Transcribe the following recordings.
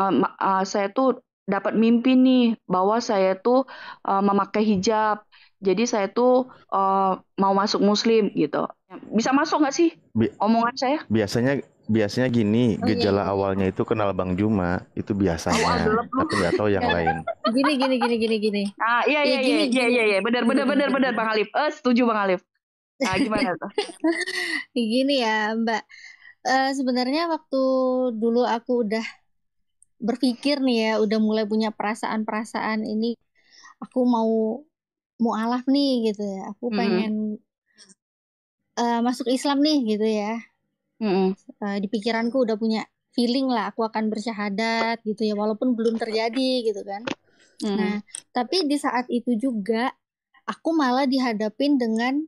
uh, uh, saya tuh dapat mimpi nih bahwa saya tuh uh, memakai hijab. Jadi saya tuh uh, mau masuk muslim gitu. Bisa masuk nggak sih Bi omongan saya? Biasanya biasanya gini oh, iya. gejala iya. awalnya itu kenal Bang Juma itu biasanya oh, tapi nggak tahu yang lain gini gini gini gini gini ah iya iya iya gini, iya iya iya benar benar benar benar Bang Alif eh setuju Bang Alif nah gimana tuh gini ya Mbak uh, sebenarnya waktu dulu aku udah berpikir nih ya udah mulai punya perasaan-perasaan ini aku mau mualaf nih gitu ya aku hmm. pengen uh, masuk Islam nih gitu ya mm uh, di pikiranku udah punya feeling lah aku akan bersyahadat gitu ya walaupun belum terjadi gitu kan mm. nah tapi di saat itu juga aku malah dihadapin dengan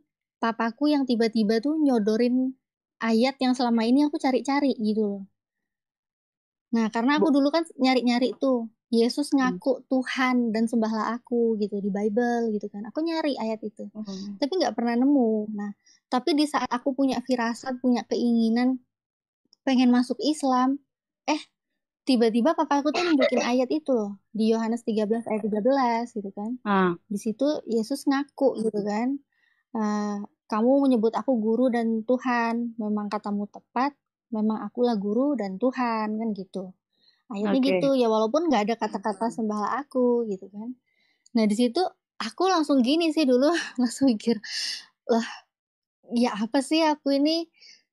papaku yang tiba-tiba tuh nyodorin ayat yang selama ini aku cari-cari gitu loh Nah, karena aku dulu kan nyari-nyari tuh Yesus hmm. ngaku hmm. Tuhan dan sembahlah aku gitu di Bible gitu kan. Aku nyari ayat itu, hmm. tapi nggak pernah nemu. Nah, tapi di saat aku punya firasat, punya keinginan pengen masuk Islam, eh tiba-tiba papa aku tuh nunjukin ayat itu loh di Yohanes 13 ayat 13 gitu kan. Hmm. Di situ Yesus ngaku gitu kan, uh, kamu menyebut aku guru dan Tuhan, memang katamu tepat, memang akulah guru dan Tuhan kan gitu akhirnya okay. gitu ya walaupun nggak ada kata-kata hmm. sembahlah aku gitu kan nah di situ aku langsung gini sih dulu langsung mikir lah ya apa sih aku ini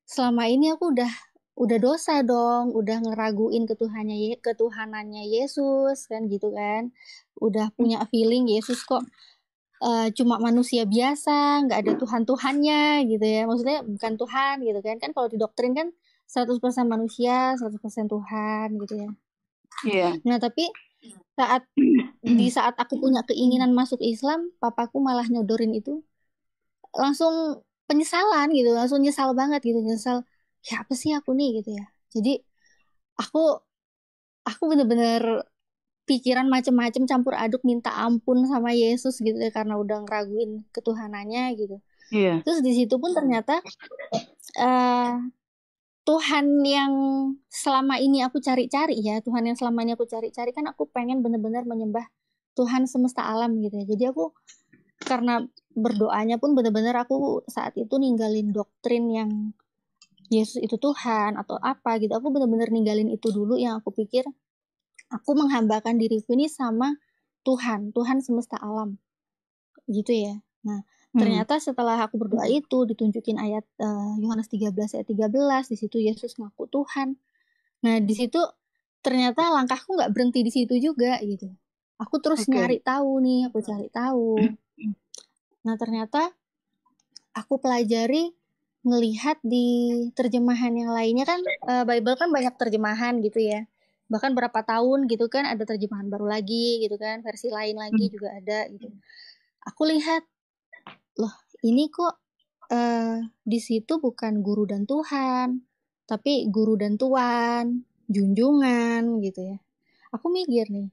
selama ini aku udah udah dosa dong udah ngeraguin ketuhannya ketuhanannya Yesus kan gitu kan udah punya hmm. feeling Yesus kok uh, cuma manusia biasa, nggak ada Tuhan Tuhannya gitu ya. Maksudnya bukan Tuhan gitu kan. Kan kalau di doktrin kan 100% manusia, 100% Tuhan gitu ya. Iya. Yeah. Nah, tapi saat di saat aku punya keinginan masuk Islam, papaku malah nyodorin itu langsung penyesalan gitu, langsung nyesal banget gitu, nyesal ya apa sih aku nih gitu ya. Jadi aku aku bener-bener pikiran macem-macem campur aduk minta ampun sama Yesus gitu ya karena udah ngeraguin ketuhanannya gitu. Iya. Terus di situ pun ternyata uh, Tuhan yang selama ini aku cari-cari ya, Tuhan yang selama ini aku cari-cari kan aku pengen bener-bener menyembah Tuhan semesta alam gitu ya. Jadi aku karena berdoanya pun bener-bener aku saat itu ninggalin doktrin yang Yesus itu Tuhan atau apa gitu. Aku bener-bener ninggalin itu dulu yang aku pikir aku menghambakan diriku ini sama Tuhan, Tuhan semesta alam. Gitu ya. Nah, Hmm. Ternyata setelah aku berdoa itu ditunjukin ayat eh, Yohanes uh, 13 ayat 13 di situ Yesus ngaku Tuhan. Nah, di situ ternyata langkahku nggak berhenti di situ juga gitu. Aku terus okay. nyari tahu nih, aku cari tahu. Nah, ternyata aku pelajari melihat di terjemahan yang lainnya kan uh, Bible kan banyak terjemahan gitu ya. Bahkan berapa tahun gitu kan ada terjemahan baru lagi gitu kan, versi lain lagi hmm. juga ada gitu. Aku lihat loh ini kok eh, di situ bukan guru dan Tuhan, tapi guru dan tuan, junjungan gitu ya. Aku mikir nih,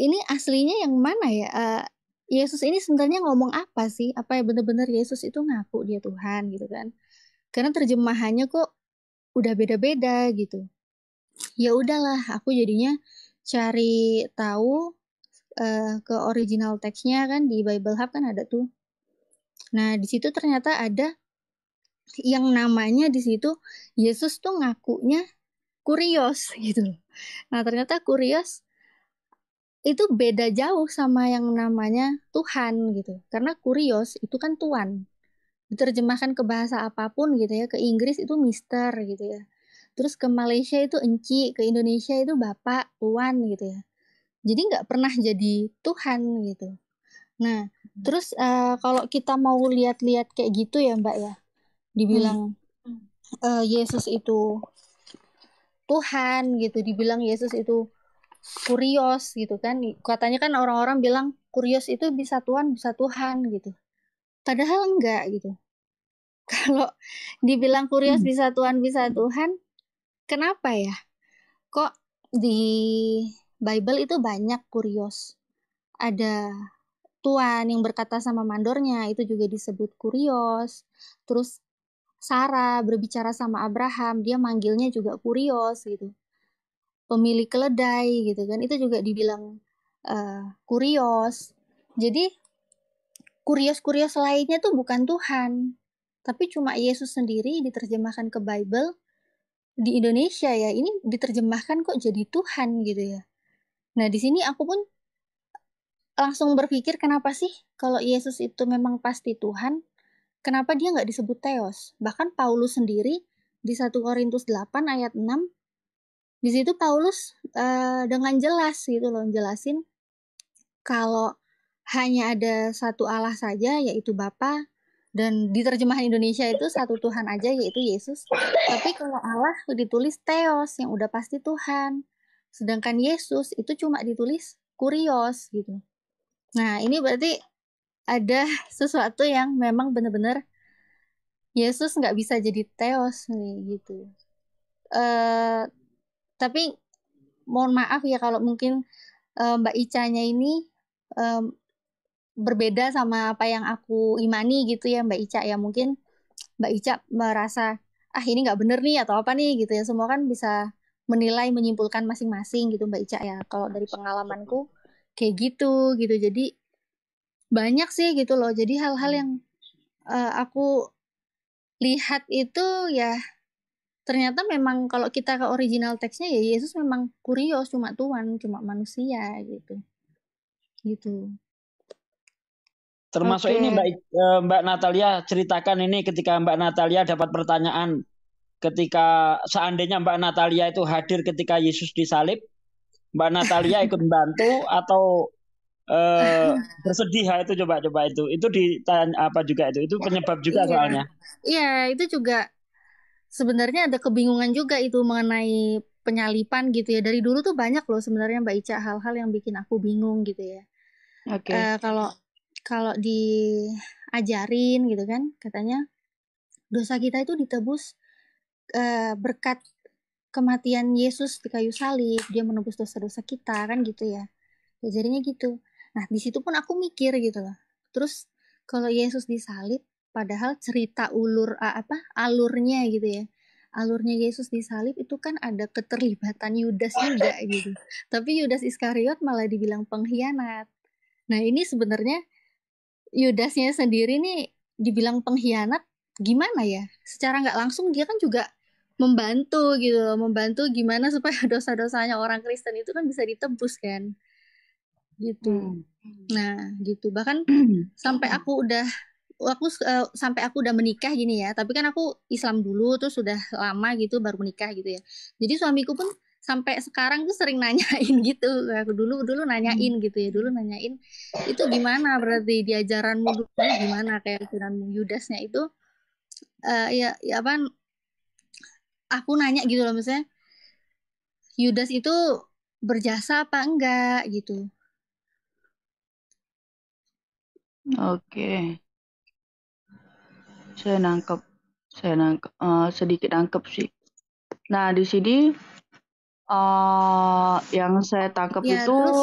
ini aslinya yang mana ya? Eh, Yesus ini sebenarnya ngomong apa sih? Apa ya benar-benar Yesus itu ngaku dia Tuhan gitu kan? Karena terjemahannya kok udah beda-beda gitu. Ya udahlah, aku jadinya cari tahu uh, ke original teksnya kan di Bible Hub kan ada tuh Nah, di situ ternyata ada yang namanya di situ Yesus tuh ngakunya kurios gitu. Nah, ternyata kurios itu beda jauh sama yang namanya Tuhan gitu. Karena kurios itu kan tuan. Diterjemahkan ke bahasa apapun gitu ya, ke Inggris itu mister gitu ya. Terus ke Malaysia itu enci, ke Indonesia itu bapak, tuan gitu ya. Jadi nggak pernah jadi Tuhan gitu. Nah, hmm. terus uh, kalau kita mau lihat-lihat kayak gitu ya Mbak ya, dibilang hmm. uh, Yesus itu Tuhan gitu, dibilang Yesus itu kurios gitu kan, katanya kan orang-orang bilang kurios itu bisa Tuhan bisa Tuhan gitu, padahal enggak gitu. Kalau dibilang kurios hmm. bisa Tuhan bisa Tuhan, kenapa ya? Kok di Bible itu banyak kurios, ada tuan yang berkata sama mandornya itu juga disebut kurios. Terus Sarah berbicara sama Abraham, dia manggilnya juga kurios gitu. Pemilik keledai gitu kan, itu juga dibilang uh, kurios. Jadi kurios-kurios lainnya tuh bukan Tuhan, tapi cuma Yesus sendiri diterjemahkan ke Bible di Indonesia ya. Ini diterjemahkan kok jadi Tuhan gitu ya. Nah, di sini aku pun langsung berpikir kenapa sih kalau Yesus itu memang pasti Tuhan, kenapa dia nggak disebut Theos? Bahkan Paulus sendiri di 1 Korintus 8 ayat 6, di situ Paulus uh, dengan jelas gitu loh, jelasin kalau hanya ada satu Allah saja yaitu Bapa dan di terjemahan Indonesia itu satu Tuhan aja yaitu Yesus. Tapi kalau Allah ditulis Theos yang udah pasti Tuhan. Sedangkan Yesus itu cuma ditulis Kurios gitu. Nah, ini berarti ada sesuatu yang memang benar-benar Yesus nggak bisa jadi teos nih gitu. Uh, tapi mohon maaf ya kalau mungkin uh, Mbak Ica-nya ini um, berbeda sama apa yang aku imani gitu ya Mbak Ica ya mungkin Mbak Ica merasa ah ini nggak bener nih atau apa nih gitu ya semua kan bisa menilai menyimpulkan masing-masing gitu Mbak Ica ya kalau dari pengalamanku kayak gitu gitu jadi banyak sih gitu loh jadi hal-hal yang uh, aku lihat itu ya ternyata memang kalau kita ke original teksnya ya Yesus memang kurios cuma Tuhan cuma manusia gitu gitu termasuk okay. ini Mbak eh, Mbak Natalia ceritakan ini ketika Mbak Natalia dapat pertanyaan ketika seandainya Mbak Natalia itu hadir ketika Yesus disalib Mbak Natalia ikut bantu atau eh, bersedih itu coba-coba itu itu ditanya apa juga itu itu penyebab juga yeah. soalnya iya itu juga sebenarnya ada kebingungan juga itu mengenai penyalipan gitu ya dari dulu tuh banyak loh sebenarnya Mbak Ica hal-hal yang bikin aku bingung gitu ya Oke. Okay. Eh, kalau kalau diajarin gitu kan, katanya dosa kita itu ditebus uh, berkat kematian Yesus di kayu salib, dia menebus dosa-dosa kita kan gitu ya. ya jadinya gitu. Nah, di situ pun aku mikir gitu loh. Terus kalau Yesus disalib padahal cerita ulur apa alurnya gitu ya. Alurnya Yesus disalib itu kan ada keterlibatan Yudas juga gitu. Tapi Yudas Iskariot malah dibilang pengkhianat. Nah, ini sebenarnya Yudasnya sendiri nih dibilang pengkhianat gimana ya? Secara nggak langsung dia kan juga membantu gitu loh, membantu gimana supaya dosa-dosanya orang Kristen itu kan bisa ditebus kan. Gitu. Hmm. Nah, gitu. Bahkan sampai hmm. aku udah aku uh, sampai aku udah menikah gini ya, tapi kan aku Islam dulu terus sudah lama gitu baru menikah gitu ya. Jadi suamiku pun sampai sekarang tuh sering nanyain gitu aku dulu dulu nanyain hmm. gitu ya dulu nanyain itu gimana berarti di dulu gimana kayak ajaranmu Yudasnya itu uh, ya ya apa aku nanya gitu loh misalnya Yudas itu berjasa apa enggak gitu oke saya nangkep saya nangkep uh, sedikit nangkep sih nah di sini uh, yang saya tangkep ya, itu terus,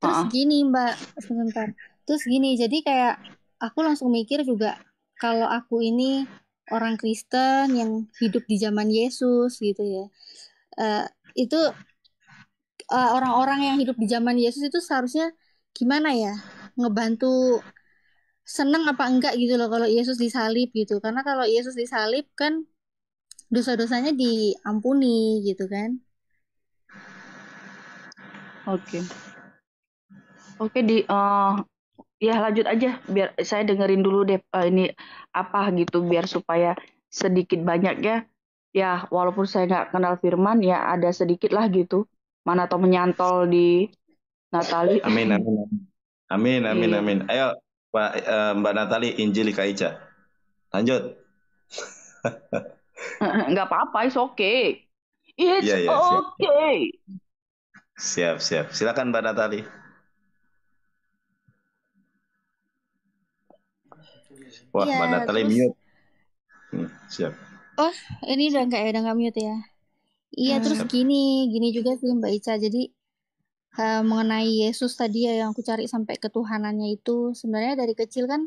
terus gini mbak sebentar terus gini jadi kayak aku langsung mikir juga kalau aku ini orang Kristen yang hidup di zaman Yesus gitu ya uh, itu eh, orang-orang uh, yang hidup di zaman Yesus itu seharusnya gimana ya ngebantu seneng apa enggak gitu loh kalau Yesus disalib gitu karena kalau Yesus disalib kan dosa-dosanya diampuni gitu kan oke okay. oke okay, di uh, ya lanjut aja biar saya dengerin dulu deh uh, ini apa gitu biar supaya sedikit banyak ya ya walaupun saya nggak kenal Firman ya ada sedikit lah gitu mana atau menyantol di Natali amin amin amin amin amin iya. ayo Pak uh, Mbak Natali Injili Kaija lanjut eh, nggak apa-apa it's okay it's yeah, yeah, okay siap siap silakan Mbak Natali Wah, ya, mana mute. Hmm, siap. Oh, ini udah nggak ya, udah nggak mute ya. Iya, hmm. terus gini, gini juga sih Mbak Ica. Jadi uh, mengenai Yesus tadi ya yang aku cari sampai ketuhanannya itu, sebenarnya dari kecil kan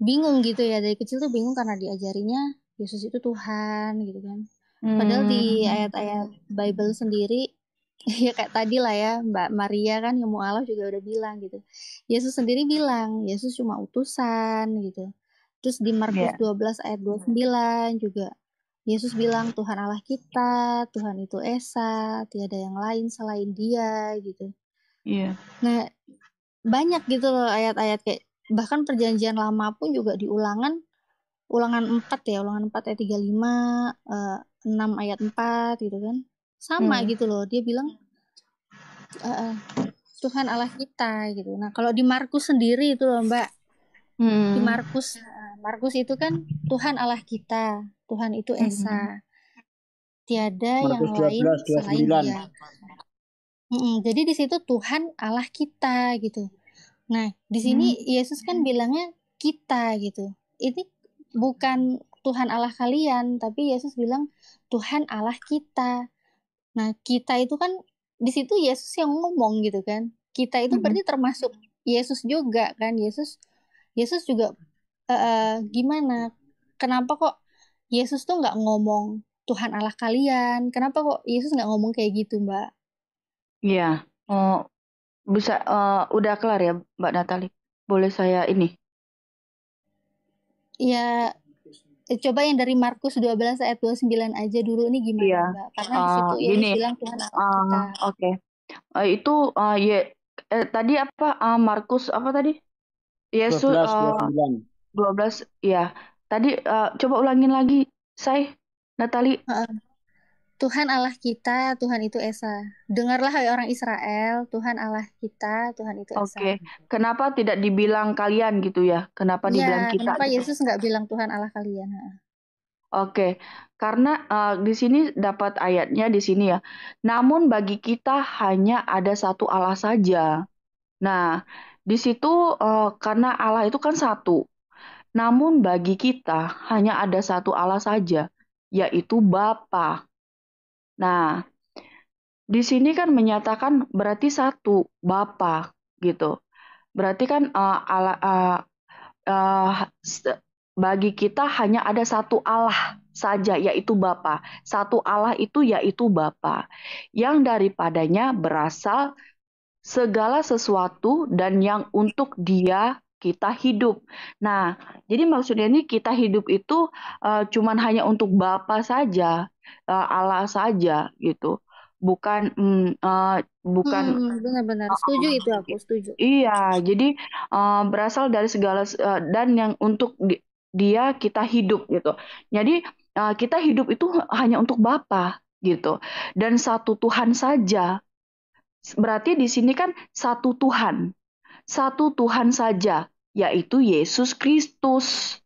bingung gitu ya. Dari kecil tuh bingung karena diajarinya Yesus itu Tuhan gitu kan. Padahal di hmm. ayat-ayat Bible sendiri ya kayak tadi lah ya Mbak Maria kan yang mualaf juga udah bilang gitu Yesus sendiri bilang Yesus cuma utusan gitu terus di Markus yeah. Iya. 12 ayat 29 juga Yesus bilang Tuhan Allah kita Tuhan itu Esa tiada yang lain selain Dia gitu yeah. nah banyak gitu loh ayat-ayat kayak bahkan perjanjian lama pun juga diulangan, ulangan ulangan 4 ya ulangan 4 ayat 35 uh, 6 ayat 4 gitu kan sama hmm. gitu loh dia bilang uh, Tuhan Allah kita gitu nah kalau di Markus sendiri itu loh Mbak hmm. di Markus Markus itu kan Tuhan Allah kita Tuhan itu esa hmm. tiada Markus yang 12, lain 29. selain Dia hmm, Jadi di situ Tuhan Allah kita gitu. Nah di sini hmm. Yesus kan bilangnya kita gitu. Ini bukan Tuhan Allah kalian, tapi Yesus bilang Tuhan Allah kita. Nah, kita itu kan di situ Yesus yang ngomong gitu kan. Kita itu -hmm. berarti termasuk Yesus juga kan. Yesus Yesus juga uh, gimana? Kenapa kok Yesus tuh nggak ngomong Tuhan Allah kalian? Kenapa kok Yesus nggak ngomong kayak gitu, Mbak? Iya. Oh, bisa uh, udah kelar ya, Mbak Natali. Boleh saya ini? Ya, Eh, coba yang dari Markus 12 ayat 29 aja dulu nih gimana iya. Mbak? Karena uh, ah, di situ ya gini, bilang Tuhan uh, Oke. Okay. Uh, eh, itu uh, ya eh, tadi apa uh, Markus apa tadi? Yesus 12 uh, 12. 12 ya. Tadi uh, coba ulangin lagi, saya Natali. Uh, Tuhan Allah kita, Tuhan itu Esa. Dengarlah hai orang Israel, Tuhan Allah kita, Tuhan itu Esa. Oke, okay. kenapa tidak dibilang kalian gitu ya? Kenapa ya, dibilang kita? Kenapa gitu? Yesus nggak bilang Tuhan Allah kalian? Oke, karena uh, di sini dapat ayatnya di sini ya. Namun bagi kita hanya ada satu Allah saja. Nah, di situ uh, karena Allah itu kan satu. Namun bagi kita hanya ada satu Allah saja, yaitu Bapa. Nah, di sini kan menyatakan berarti satu Bapa gitu. Berarti kan uh, ala, uh, uh, bagi kita hanya ada satu Allah saja yaitu Bapa. Satu Allah itu yaitu Bapa yang daripadanya berasal segala sesuatu dan yang untuk Dia kita hidup. Nah, jadi maksudnya ini kita hidup itu uh, cuman hanya untuk Bapa saja uh, ala saja gitu bukan mm, uh, bukan hmm, hmm benar-benar eh, setuju uh, itu aku setuju iya jadi uh, berasal dari segala uh, dan yang untuk di, dia kita hidup gitu jadi uh, kita hidup itu hanya untuk Bapa gitu dan satu Tuhan saja berarti di sini kan satu Tuhan satu Tuhan saja yaitu Yesus Kristus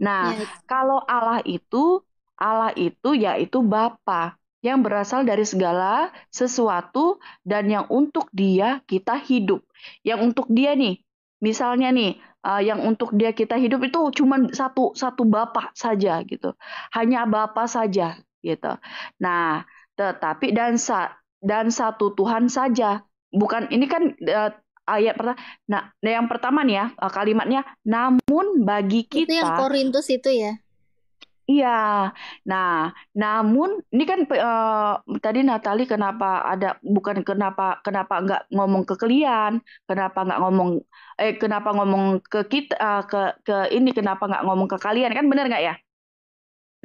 nah ya. kalau Allah itu Allah itu yaitu Bapa yang berasal dari segala sesuatu dan yang untuk dia kita hidup. Yang untuk dia nih, misalnya nih, uh, yang untuk dia kita hidup itu cuma satu satu Bapa saja gitu. Hanya Bapa saja gitu. Nah, tetapi dan sa dan satu Tuhan saja. Bukan ini kan uh, ayat pertama. Nah, yang pertama nih ya eh, kalimatnya namun bagi kita Itu yang Korintus itu ya. Iya. Nah, namun ini kan uh, tadi Natali kenapa ada bukan kenapa kenapa nggak ngomong ke kalian, kenapa nggak ngomong eh kenapa ngomong ke kita eh, ke ke ini kenapa nggak ngomong ke kalian kan benar nggak ya?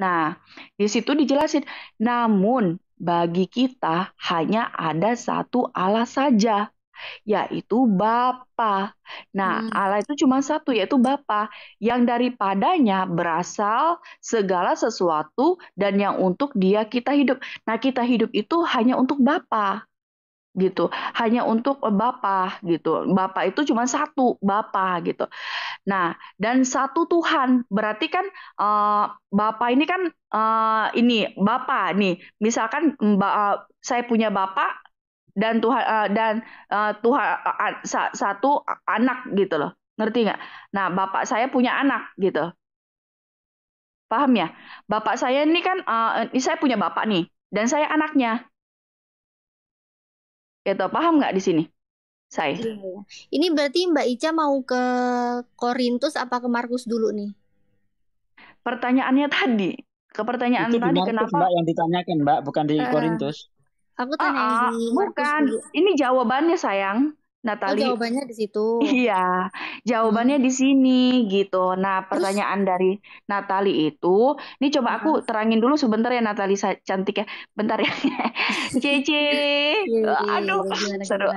Nah, di situ dijelasin. Namun bagi kita hanya ada satu alas saja yaitu Bapa. Nah, hmm. Allah itu cuma satu yaitu Bapa, yang daripadanya berasal segala sesuatu dan yang untuk Dia kita hidup. Nah, kita hidup itu hanya untuk Bapa gitu hanya untuk eh, Bapa gitu Bapa itu cuma satu Bapa gitu nah dan satu Tuhan berarti kan uh, Bapa ini kan uh, ini Bapa nih misalkan uh, saya punya Bapak dan Tuhan uh, dan uh, Tuhan uh, satu anak gitu loh. Ngerti nggak? Nah, bapak saya punya anak gitu. Paham ya? Bapak saya ini kan uh, ini saya punya bapak nih dan saya anaknya. Gitu, paham nggak di sini? Saya. Iya, iya. Ini berarti Mbak Ica mau ke Korintus apa ke Markus dulu nih? Pertanyaannya tadi, ke pertanyaan itu tadi kenapa Mbak yang ditanyakan Mbak bukan di uh, Korintus. Aku tanya uh, uh, bukan. Ini jawabannya sayang. Natali. Oh, jawabannya di situ. Iya, jawabannya hmm. di sini gitu. Nah, pertanyaan Terus? dari Natali itu, ini coba aku hmm. terangin dulu sebentar ya Natali cantik ya. Bentar ya. Cece. Iya, iya, iya, Aduh, seru.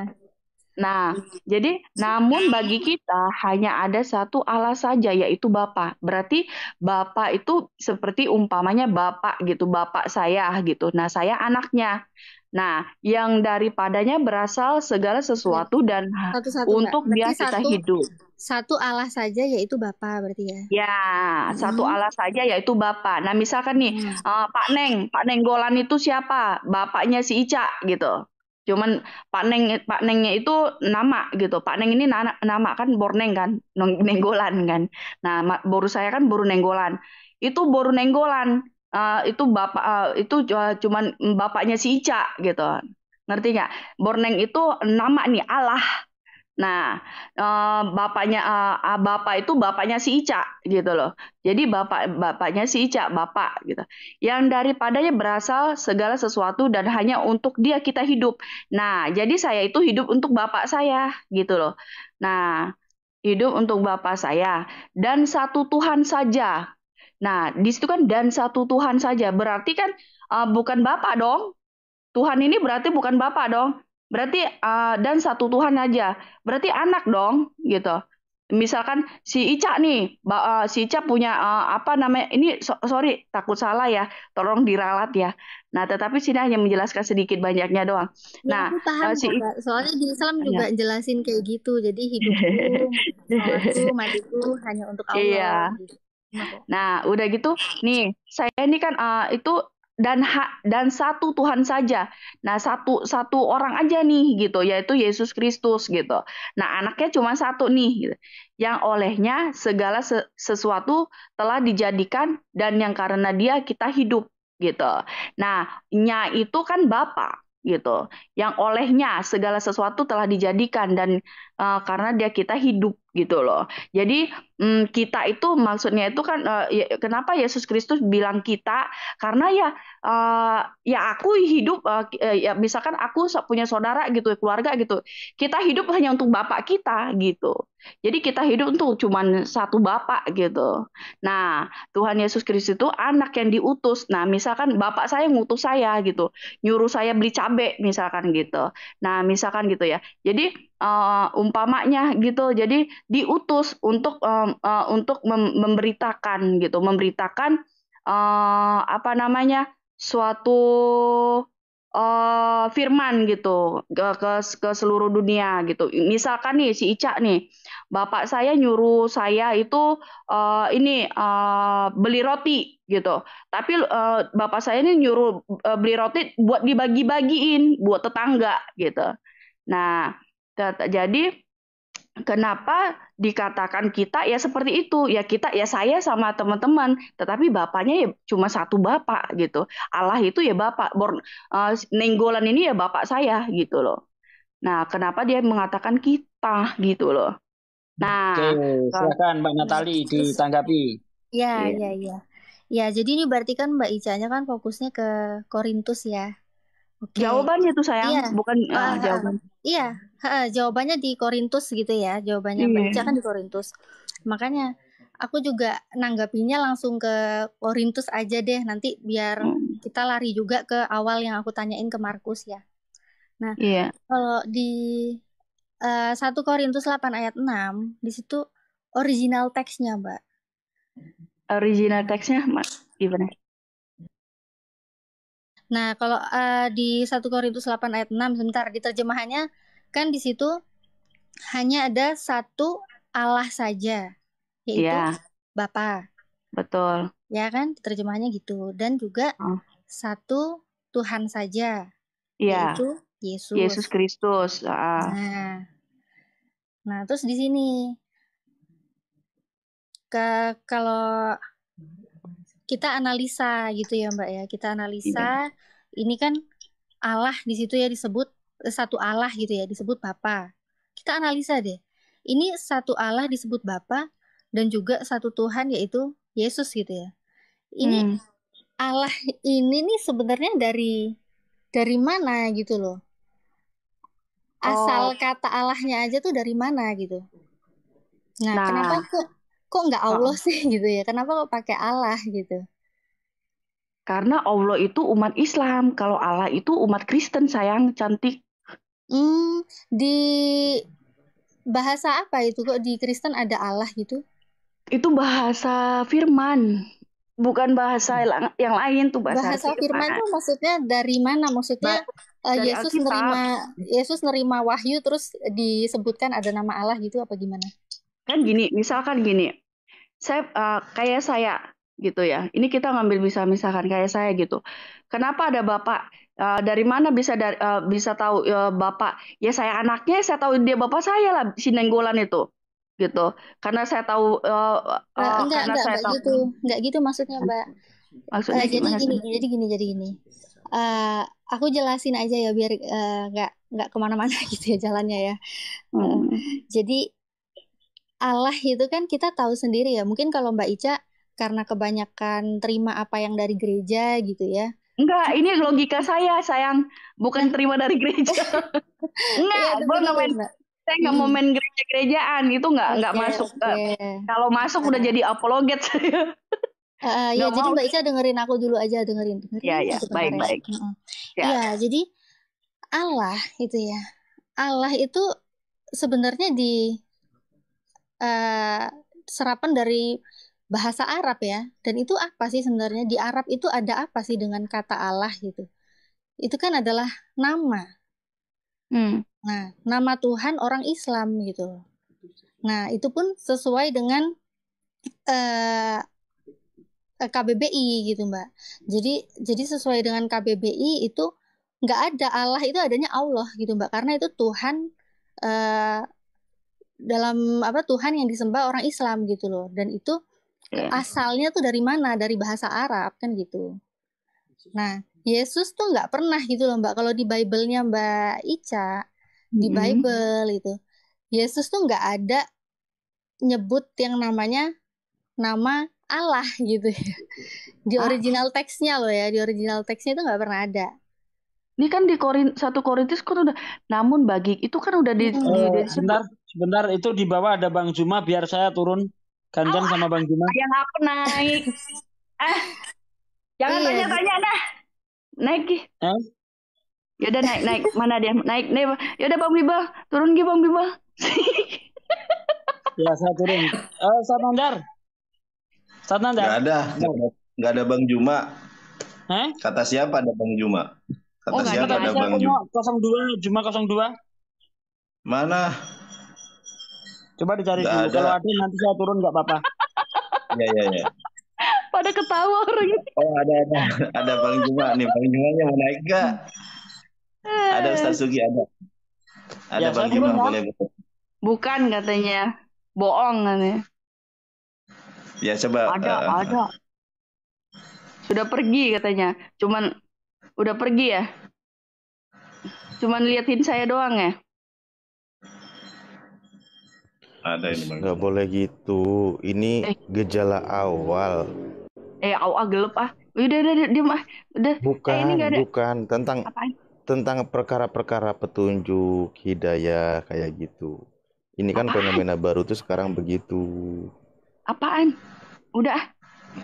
Nah, hmm. jadi namun bagi kita hanya ada satu Allah saja yaitu Bapa. Berarti Bapa itu seperti umpamanya Bapak gitu, Bapak saya gitu. Nah, saya anaknya. Nah, yang daripadanya berasal segala sesuatu hmm. dan satu, satu, untuk dia kita satu, hidup. Satu Allah saja yaitu Bapak berarti ya. Ya, hmm. satu Allah saja yaitu Bapak. Nah, misalkan nih hmm. uh, Pak Neng, Pak Nenggolan itu siapa? Bapaknya si Ica gitu cuman Pak Neng Pak Nengnya itu nama gitu Pak Neng ini na nama kan Borneng kan Nenggolan kan nah baru saya kan baru Nenggolan itu baru Nenggolan uh, itu bapak uh, itu eh, cuman bapaknya si Ica gitu ngerti nggak Borneng itu nama nih Allah Nah, eh, bapaknya eh, ah, bapak itu bapaknya si Ica gitu loh. Jadi bapak bapaknya si Ica, bapak gitu. Yang daripadanya berasal segala sesuatu dan hanya untuk dia kita hidup. Nah, jadi saya itu hidup untuk bapak saya gitu loh. Nah, hidup untuk bapak saya dan satu Tuhan saja. Nah, di situ kan dan satu Tuhan saja. Berarti kan eh, bukan bapak dong. Tuhan ini berarti bukan bapak dong. Berarti uh, dan satu Tuhan aja. Berarti anak dong gitu. Misalkan si Ica nih, uh, si Ica punya uh, apa namanya? Ini so sorry takut salah ya, tolong diralat ya. Nah, tetapi sini hanya menjelaskan sedikit banyaknya doang. Ya, nah, paham uh, si Ica, soalnya di Islam ya. juga iya. jelasin kayak gitu. Jadi hidupku, matiku hanya untuk iya. Allah. Iya. Nah, udah gitu, nih saya ini kan uh, itu dan ha, dan satu Tuhan saja. Nah, satu satu orang aja nih gitu, yaitu Yesus Kristus gitu. Nah, anaknya cuma satu nih gitu. Yang olehnya segala sesuatu telah dijadikan dan yang karena dia kita hidup gitu. Nah, nya itu kan Bapa gitu yang olehnya segala sesuatu telah dijadikan dan uh, karena dia kita hidup gitu loh. Jadi um, kita itu maksudnya itu kan uh, ya, kenapa Yesus Kristus bilang kita karena ya uh, ya aku hidup uh, ya misalkan aku punya saudara gitu keluarga gitu. Kita hidup hanya untuk bapak kita gitu. Jadi kita hidup untuk cuman satu bapak gitu. Nah, Tuhan Yesus Kristus itu anak yang diutus. Nah, misalkan bapak saya ngutus saya gitu, nyuruh saya beli cabai misalkan gitu. Nah, misalkan gitu ya. Jadi uh, umpamanya gitu. Jadi diutus untuk um, uh, untuk mem memberitakan gitu, memberitakan uh, apa namanya? suatu uh, firman gitu ke, ke ke seluruh dunia gitu. Misalkan nih si Ica nih, bapak saya nyuruh saya itu uh, ini uh, beli roti gitu. Tapi uh, bapak saya ini nyuruh uh, beli roti buat dibagi-bagiin buat tetangga gitu. Nah, jadi kenapa dikatakan kita ya seperti itu ya kita ya saya sama teman-teman tetapi bapaknya ya cuma satu bapak gitu Allah itu ya bapak uh, nenggolan ini ya bapak saya gitu loh nah kenapa dia mengatakan kita gitu loh nah Oke, silakan Mbak Natali ditanggapi ya iya. ya ya ya, jadi ini berarti kan Mbak Icanya kan fokusnya ke Korintus ya Okay. Jawabannya tuh sayang, iya. bukan uh, jawaban. Iya, jawabannya di Korintus gitu ya. Jawabannya yeah. Baca kan di Korintus. Makanya aku juga nanggapinya langsung ke Korintus aja deh nanti biar hmm. kita lari juga ke awal yang aku tanyain ke Markus ya. Nah, yeah. kalau di uh, Korintus 8 ayat 6, di situ original teksnya, Mbak. Original teksnya gimana? Nah, kalau uh, di 1 Korintus 8 ayat 6 sebentar di terjemahannya kan di situ hanya ada satu Allah saja, yaitu ya. Bapa. Betul. Ya kan, terjemahannya gitu. Dan juga oh. satu Tuhan saja, ya. yaitu Yesus. Yesus Kristus. Ah. Nah, nah terus di sini ke kalau kita analisa gitu ya Mbak ya, kita analisa ya. ini kan Allah di situ ya disebut satu Allah gitu ya disebut Bapa. Kita analisa deh. Ini satu Allah disebut Bapa dan juga satu Tuhan yaitu Yesus gitu ya. Ini hmm. Allah ini nih sebenarnya dari dari mana gitu loh. Oh. Asal oh. kata Allahnya aja tuh dari mana gitu. Nah, nah. kenapa kok kok nggak oh. Allah oh. sih gitu ya? Kenapa kok pakai Allah gitu? Karena Allah itu umat Islam, kalau Allah itu umat Kristen sayang cantik. Hmm, di bahasa apa itu? Kok di Kristen ada Allah gitu? Itu bahasa firman, bukan bahasa hmm. yang lain tuh bahasa, bahasa firman. firman tuh maksudnya dari mana? Maksudnya ba uh, Yesus Alkitab. nerima Yesus nerima wahyu terus disebutkan ada nama Allah gitu apa gimana? Kan gini, misalkan gini. Saya uh, kayak saya gitu ya. Ini kita ngambil bisa misalkan kayak saya gitu. Kenapa ada Bapak? Eh, dari mana bisa dari, uh, eh, bisa tahu uh, bapak? Ya saya anaknya, saya tahu dia bapak saya lah si nenggolan itu, gitu. Karena saya tahu. Uh, uh, nah, enggak, karena enggak, saya enggak tahu. gitu, enggak gitu maksudnya mbak. Maksudnya uh, jadi gini, sih? jadi gini, jadi gini. Uh, aku jelasin aja ya biar uh, nggak nggak kemana-mana gitu ya jalannya ya. Hmm. Uh, jadi Allah itu kan kita tahu sendiri ya. Mungkin kalau Mbak Ica karena kebanyakan terima apa yang dari gereja gitu ya Enggak, ini logika saya, sayang. Bukan terima dari gereja. enggak, ya, iya, gue main. Saya nggak mau hmm. main gereja-gerejaan, itu nggak nggak okay, masuk. Okay. Eh, kalau masuk udah eh. jadi apologet saya. Uh, ya, mau. jadi Mbak Ica dengerin aku dulu aja, dengerin. dengerin iya, iya. ya, ya, baik-baik. Iya, ya. jadi Allah itu ya. Allah itu sebenarnya di uh, serapan dari bahasa Arab ya. Dan itu apa sih sebenarnya di Arab itu ada apa sih dengan kata Allah gitu? Itu kan adalah nama. Hmm. Nah, nama Tuhan orang Islam gitu Nah, itu pun sesuai dengan uh, eh, eh, KBBI gitu, Mbak. Jadi jadi sesuai dengan KBBI itu nggak ada Allah itu adanya Allah gitu mbak karena itu Tuhan uh, dalam apa Tuhan yang disembah orang Islam gitu loh dan itu yeah. asalnya tuh dari mana dari bahasa Arab kan gitu nah Yesus tuh nggak pernah gitu loh mbak kalau di Bible-nya mbak Ica di mm-hmm. Bible itu Yesus tuh nggak ada nyebut yang namanya nama Allah gitu ya di ah. original ah. teksnya loh ya di original teksnya itu nggak pernah ada ini kan di Korin satu Korintus kan udah namun bagi itu kan udah di, oh, di, di eh, sebentar sebentar itu di bawah ada Bang Juma biar saya turun Kanjang oh, sama Bang Juma Yang apa naik. ah, jangan iya, iya. tanya-tanya dah. Naik Eh? Yaudah naik naik mana dia naik naik yaudah bang Biba turun gih bang Biba ya saya turun eh uh, Satu nandar. nggak ada nggak ada bang Juma Eh? kata siapa ada bang Juma kata oh, siapa ada, ada bang Juma 02 Juma 02 mana Coba dicari gak dulu. Kalau ada nanti saya turun nggak apa-apa. Iya iya iya. Pada ketawa orang. Oh ada ada ada paling Juma nih paling Juma nya mau naik nggak? Ada Ustaz Sugi ada. Ada ya, Bang Juma boleh ya. betul. Bukan katanya, bohong katanya. Ya coba. Ada uh, ada. Sudah pergi katanya. Cuman udah pergi ya. Cuman liatin saya doang ya ada ini boleh gitu. Ini eh. gejala awal. Eh, awa ah, gelap ah. Udah, udah, udah, diam ah. Udah. Eh, bukan, eh, ini ada. bukan. Tentang Apaan? tentang perkara-perkara petunjuk hidayah kayak gitu. Ini kan Apaan? fenomena baru tuh sekarang begitu. Apaan? Udah, ah.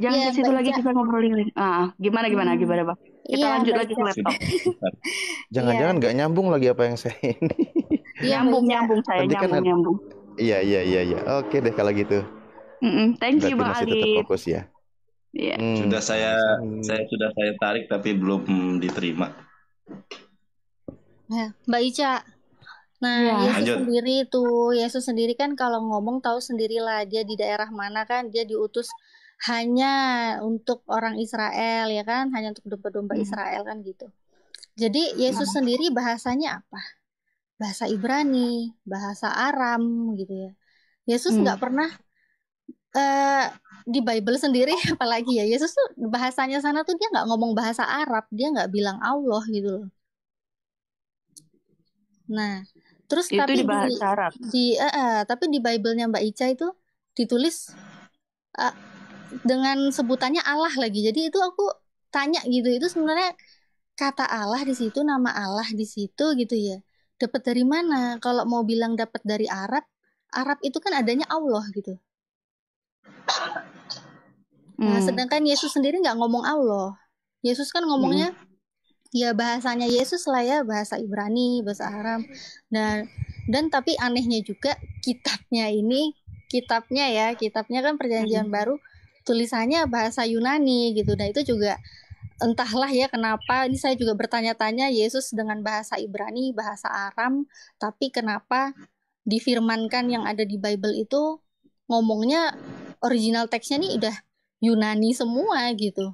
jangan ya, ke situ lagi kita ngobrolin. Ah, gimana gimana hmm. gimana bang? Kita ya, lanjut baca. lagi ke laptop. Jangan-jangan ya. nggak nyambung lagi apa yang saya ini. Ya, nyambung nyambung saya kan nyambung nyambung. Iya iya iya iya. Oke deh kalau gitu. Mm-mm. Thank you Bang masih Ali. Tetap fokus ya. Yeah. Hmm. Sudah saya hmm. saya sudah saya tarik tapi belum diterima. diterima. Nah, Mbak Ica. Nah, ya. Yesus Lanjut. sendiri itu Yesus sendiri kan kalau ngomong tahu sendirilah dia di daerah mana kan dia diutus hanya untuk orang Israel ya kan, hanya untuk domba-domba hmm. Israel kan gitu. Jadi Yesus iya. sendiri bahasanya apa? bahasa Ibrani, bahasa Aram gitu ya. Yesus hmm. nggak hmm. pernah uh, di Bible sendiri apalagi ya Yesus tuh bahasanya sana tuh dia nggak ngomong bahasa Arab, dia nggak bilang Allah gitu loh. Nah, terus itu tapi di bahasa di, Arab. Di uh, uh, tapi di Bible-nya Mbak Ica itu ditulis uh, dengan sebutannya Allah lagi. Jadi itu aku tanya gitu, itu sebenarnya kata Allah di situ, nama Allah di situ gitu ya Dapat dari mana? Kalau mau bilang dapat dari Arab, Arab itu kan adanya Allah gitu. Nah, hmm. sedangkan Yesus sendiri nggak ngomong Allah. Yesus kan hmm. ngomongnya hmm. ya bahasanya Yesus lah ya, bahasa Ibrani, bahasa Arab. Dan dan tapi anehnya juga kitabnya ini, kitabnya ya, kitabnya kan Perjanjian hmm. Baru tulisannya bahasa Yunani gitu. Nah, itu juga entahlah ya kenapa ini saya juga bertanya-tanya Yesus dengan bahasa Ibrani, bahasa Aram, tapi kenapa difirmankan yang ada di Bible itu ngomongnya original teksnya nih udah Yunani semua gitu.